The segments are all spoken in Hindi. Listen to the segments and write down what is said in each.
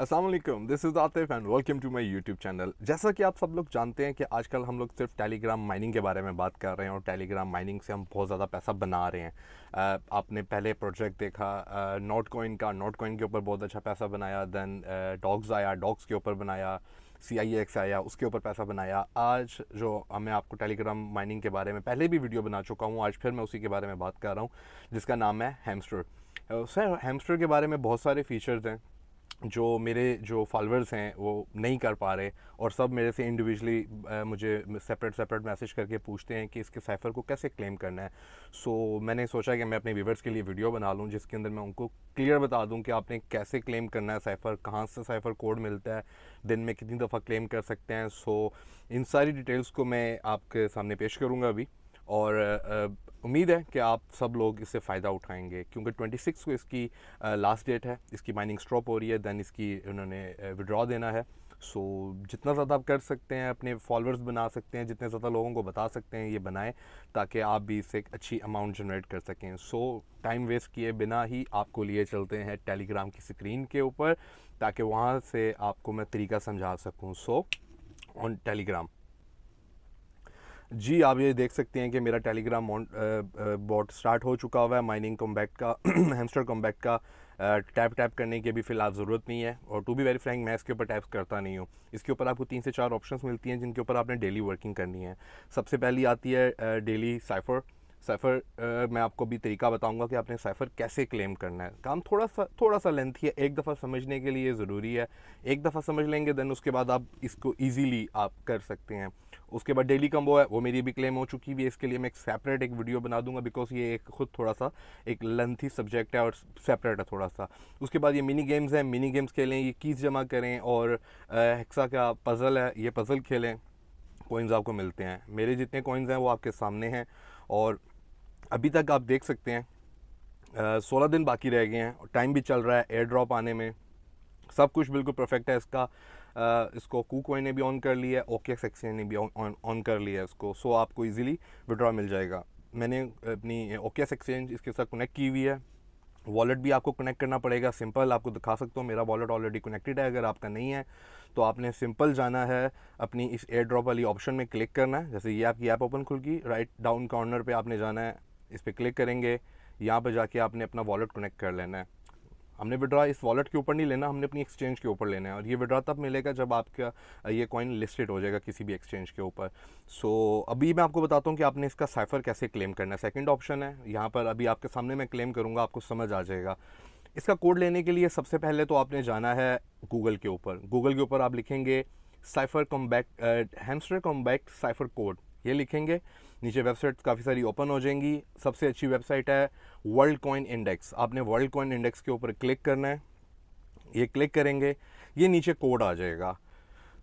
Aslam this is Atif and welcome to my YouTube channel जैसा कि आप सब लोग जानते हैं कि आजकल हम लोग सिर्फ टेलीग्राम माइनिंग के बारे में बात कर रहे हैं और टेलीग्राम माइनिंग से हम बहुत ज़्यादा पैसा बना रहे हैं आपने पहले प्रोजेक्ट देखा नोट कॉइन का नोट कॉइन के ऊपर बहुत अच्छा पैसा बनाया दैन डॉग्स आया डॉग्स के ऊपर बनाया सी आई एक्स आया उसके ऊपर पैसा बनाया आज जो मैं आपको टेलीग्राम माइनिंग के बारे में पहले भी वीडियो बना चुका हूँ आज फिर मैं उसी के बारे में बात कर रहा हूँ जिसका नाम है हेमस्टर सर हेमस्टर के बारे में बहुत सारे फीचर्स हैं जो मेरे जो फॉलोअर्स हैं वो नहीं कर पा रहे और सब मेरे से इंडिविजुअली मुझे सेपरेट सेपरेट मैसेज करके पूछते हैं कि इसके साइफ़र को कैसे क्लेम करना है सो so, मैंने सोचा कि मैं अपने व्यूवर्स के लिए वीडियो बना लूँ जिसके अंदर मैं उनको क्लियर बता दूँ कि आपने कैसे क्लेम करना है साइफ़र कहाँ से साइफ़र कोड मिलता है दिन में कितनी दफ़ा क्लेम कर सकते हैं सो so, इन सारी डिटेल्स को मैं आपके सामने पेश करूँगा अभी और उम्मीद है कि आप सब लोग इससे फ़ायदा उठाएंगे क्योंकि 26 को इसकी लास्ट डेट है इसकी माइनिंग स्टॉप हो रही है दैन इसकी उन्होंने विड्रॉ देना है सो so, जितना ज़्यादा आप कर सकते हैं अपने फॉलोअर्स बना सकते हैं जितने ज़्यादा लोगों को बता सकते हैं ये बनाएं ताकि आप भी इससे एक अच्छी अमाउंट जनरेट कर सकें सो टाइम वेस्ट किए बिना ही आपको लिए चलते हैं टेलीग्राम की स्क्रीन के ऊपर ताकि वहाँ से आपको मैं तरीका समझा सकूँ सो ऑन टेलीग्राम जी आप ये देख सकते हैं कि मेरा टेलीग्राम बॉट स्टार्ट हो चुका हुआ है माइनिंग कॉम्बैक्ट का हेमस्टर कॉम्बैक्ट का टैप टैप करने की अभी फ़िलहाल ज़रूरत नहीं है और टू बी वेरी फ्रैंक मैं इसके ऊपर टैप्स करता नहीं हूँ इसके ऊपर आपको तीन से चार ऑप्शंस मिलती हैं जिनके ऊपर आपने डेली वर्किंग करनी है सबसे पहली आती है डेली साइफर साइफ़र मैं आपको भी तरीका बताऊंगा कि आपने साइफ़र कैसे क्लेम करना है काम थोड़ा सा थोड़ा सा लेंथी है एक दफ़ा समझने के लिए ज़रूरी है एक दफ़ा समझ लेंगे दैन उसके बाद आप इसको ईजीली आप कर सकते हैं उसके बाद डेली कम्बो है वो मेरी भी क्लेम हो चुकी हुई है इसके लिए मैं एक सेपरेट एक वीडियो बना दूंगा बिकॉज ये एक खुद थोड़ा सा एक लेंथी सब्जेक्ट है और सेपरेट है थोड़ा सा उसके बाद ये मिनी गेम्स हैं मिनी गेम्स खेलें ये कीज जमा करें और हेक्सा का पज़ल है ये पज़ल खेलें कोइंस आपको मिलते हैं मेरे जितने कोइंस हैं वो आपके सामने हैं और अभी तक आप देख सकते हैं सोलह दिन बाकी रह गए हैं टाइम भी चल रहा है एयर ड्रॉप आने में सब कुछ बिल्कुल परफेक्ट है इसका इसको कू कोइन ने भी ऑन कर लिया है ओके एक्सचेंज ने भी ऑन कर लिया है इसको सो आपको इजीली विड्रॉ मिल जाएगा मैंने अपनी ओके एक्सचेंज इसके साथ कनेक्ट की हुई है वॉलेट भी आपको कनेक्ट करना पड़ेगा सिंपल आपको दिखा सकता हूँ मेरा वॉलेट ऑलरेडी कनेक्टेड है अगर आपका नहीं है तो आपने सिंपल जाना है अपनी इस एयर ड्रॉप वाली ऑप्शन में क्लिक करना है जैसे ये आपकी ऐप ओपन खुल गई राइट डाउन कॉर्नर पे आपने जाना है इस पर क्लिक करेंगे यहाँ पर जाके आपने अपना वॉलेट कनेक्ट कर लेना है हमने विड्रा इस वॉलेट के ऊपर नहीं लेना हमने अपनी एक्सचेंज के ऊपर लेना है और ये विड्रा तब मिलेगा जब आपका ये कॉइन लिस्टेड हो जाएगा किसी भी एक्सचेंज के ऊपर सो so, अभी मैं आपको बताता हूँ कि आपने इसका साइफर कैसे क्लेम करना है सेकेंड ऑप्शन है यहाँ पर अभी आपके सामने मैं क्लेम करूँगा आपको समझ आ जाएगा इसका कोड लेने के लिए सबसे पहले तो आपने जाना है गूगल के ऊपर गूगल के ऊपर आप लिखेंगे cipher Kombat Hamster Kombat cipher code ये लिखेंगे नीचे वेबसाइट्स काफ़ी सारी ओपन हो जाएंगी सबसे अच्छी वेबसाइट है वर्ल्ड कॉइन इंडेक्स आपने वर्ल्ड कॉइन इंडेक्स के ऊपर क्लिक करना है ये क्लिक करेंगे ये नीचे कोड आ जाएगा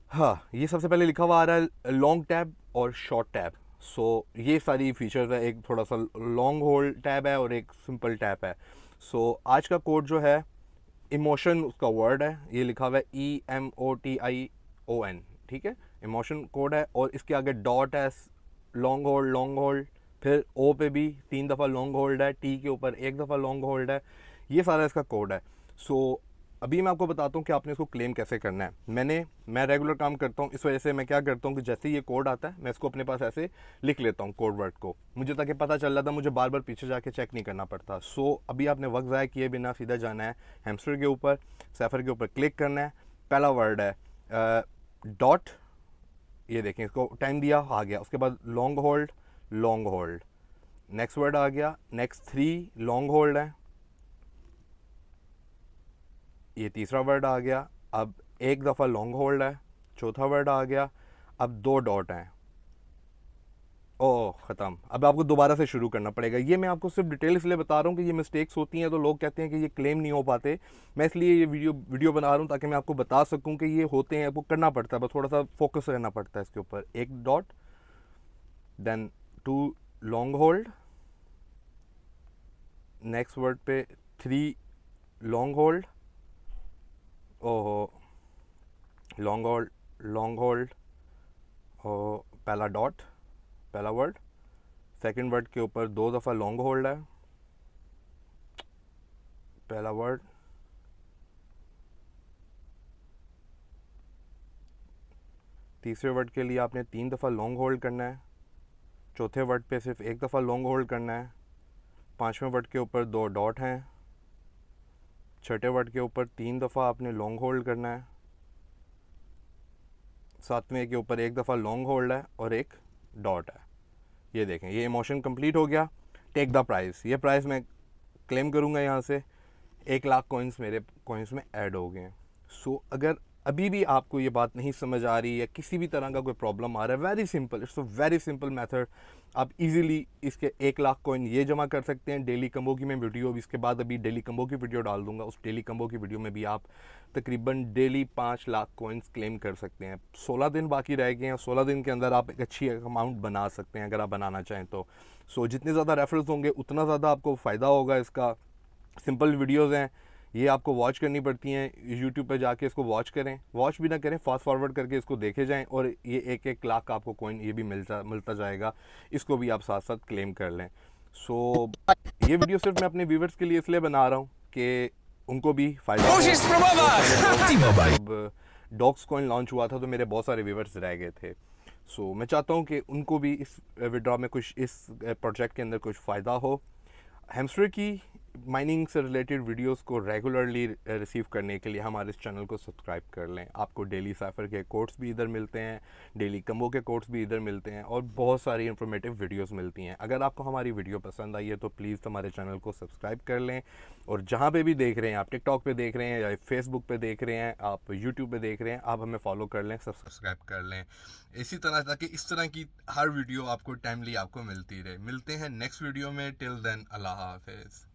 हाँ ये सबसे पहले लिखा हुआ आ रहा है लॉन्ग टैब और शॉर्ट टैब सो so, ये सारी फीचर्स है एक थोड़ा सा लॉन्ग होल्ड टैब है और एक सिंपल टैब है सो so, आज का कोड जो है इमोशन उसका वर्ड है ये लिखा हुआ है E M O T I O N ठीक है इमोशन कोड है और इसके आगे डॉट है लॉन्ग होल्ड लॉन्ग होल्ड फिर ओ पे भी तीन दफ़ा लॉन्ग होल्ड है टी के ऊपर एक दफ़ा लॉन्ग होल्ड है ये सारा इसका कोड है सो so, अभी मैं आपको बताता हूँ कि आपने इसको क्लेम कैसे करना है मैंने मैं रेगुलर काम करता हूँ इस वजह से मैं क्या करता हूँ कि जैसे ये कोड आता है मैं इसको अपने पास ऐसे लिख लेता हूँ कोड वर्ड को मुझे ताकि पता चल रहा था मुझे बार बार पीछे जाके चेक नहीं करना पड़ता सो so, अभी आपने वक्त ज़ाया किए बिना सीधा जाना है हेमस्टर के ऊपर सैफर के ऊपर क्लिक करना है पहला वर्ड है डॉट uh, ये देखें इसको टाइम दिया आ गया उसके बाद long hold long hold next word आ गया नेक्स्ट थ्री लॉन्ग होल्ड है ये तीसरा वर्ड आ गया अब एक दफ़ा लॉन्ग होल्ड है चौथा वर्ड आ गया अब दो डॉट हैं ओह ख़त्म अब आपको दोबारा से शुरू करना पड़ेगा ये मैं आपको सिर्फ डिटेल इसलिए बता रहा हूँ कि ये मिस्टेक्स होती हैं तो लोग कहते हैं कि ये क्लेम नहीं हो पाते मैं इसलिए ये वीडियो वीडियो बना रहा हूँ ताकि मैं आपको बता सकूँ कि ये होते हैं आपको करना पड़ता है बस थोड़ा सा फोकस रहना पड़ता है इसके ऊपर एक dot then two long hold next word पे थ्री लॉन्ग होल्ड ओहो लॉन्ग होल्ड लॉन्ग होल्ड ओ पहला डॉट पहला वर्ड सेकंड वर्ड के ऊपर दो दफ़ा लॉन्ग होल्ड है पहला वर्ड तीसरे वर्ड के लिए आपने तीन दफ़ा लॉन्ग होल्ड करना है चौथे वर्ड पे सिर्फ एक दफ़ा लॉन्ग होल्ड करना है पांचवें वर्ड के ऊपर दो डॉट हैं छठे वर्ड के ऊपर तीन दफ़ा आपने लॉन्ग होल्ड करना है सातवें के ऊपर एक दफ़ा लॉन्ग होल्ड है और एक डॉट है ये देखें ये इमोशन कंप्लीट हो गया टेक द प्राइस ये प्राइस मैं क्लेम करूँगा यहाँ से एक लाख कोइंस मेरे कोइंस में ऐड हो गए हैं सो अगर अभी भी आपको ये बात नहीं समझ आ रही या किसी भी तरह का कोई प्रॉब्लम आ रहा है very simple it's a very simple method आप इजीली इसके एक लाख कॉइन ये जमा कर सकते हैं डेली कम्बो की मैं वीडियो भी इसके बाद अभी डेली कम्बो की वीडियो डाल दूंगा उस डेली कम्बो की वीडियो में भी आप तकरीबन डेली पाँच लाख कॉइन्स क्लेम कर सकते हैं सोलह दिन बाकी रह गए हैं सोलह दिन के अंदर आप एक अच्छी अमाउंट बना सकते हैं अगर आप बनाना चाहें तो सो so, जितने ज़्यादा रेफरेंस होंगे उतना ज़्यादा आपको फ़ायदा होगा इसका सिंपल वीडियोज़ हैं ये आपको वॉच करनी पड़ती हैं यूट्यूब पर जाके इसको वॉच करें वॉच भी ना करें फास्ट फॉरवर्ड करके इसको देखे जाएँ और ये एक एक लाख का आपको कॉइन ये भी मिलता मिलता जाएगा इसको भी आप साथ साथ क्लेम कर लें सो so, ये वीडियो सिर्फ मैं अपने व्यूवर्स के लिए इसलिए बना रहा हूँ कि उनको भी फायदा अब डॉक्स कॉइन लॉन्च हुआ था तो मेरे बहुत सारे व्यूवर्स रह गए थे सो so, मैं चाहता हूँ कि उनको भी इस विड्रॉ में कुछ इस प्रोजेक्ट के अंदर कुछ फ़ायदा हो हेमस्टर की माइनिंग से रिलेटेड वीडियोस को रेगुलरली रिसीव करने के लिए हमारे इस चैनल को सब्सक्राइब कर लें आपको डेली साइफर के कोर्ट्स भी इधर मिलते हैं डेली कम्बो के कोर्ट्स भी इधर मिलते हैं और बहुत सारी इन्फॉर्मेटिव वीडियोस मिलती हैं अगर आपको हमारी वीडियो पसंद आई है तो प्लीज़ हमारे चैनल को सब्सक्राइब कर लें और जहाँ पर भी देख रहे हैं आप टिकटॉक पर देख रहे हैं या फेसबुक पर देख रहे हैं आप यूट्यूब पर देख रहे हैं आप हमें फॉलो कर लें सब्सक्राइब कर लें इसी तरह ताकि इस तरह की हर वीडियो आपको टाइमली आपको मिलती रहे मिलते हैं नेक्स्ट वीडियो में टिल देन अल्लाह हाफिज़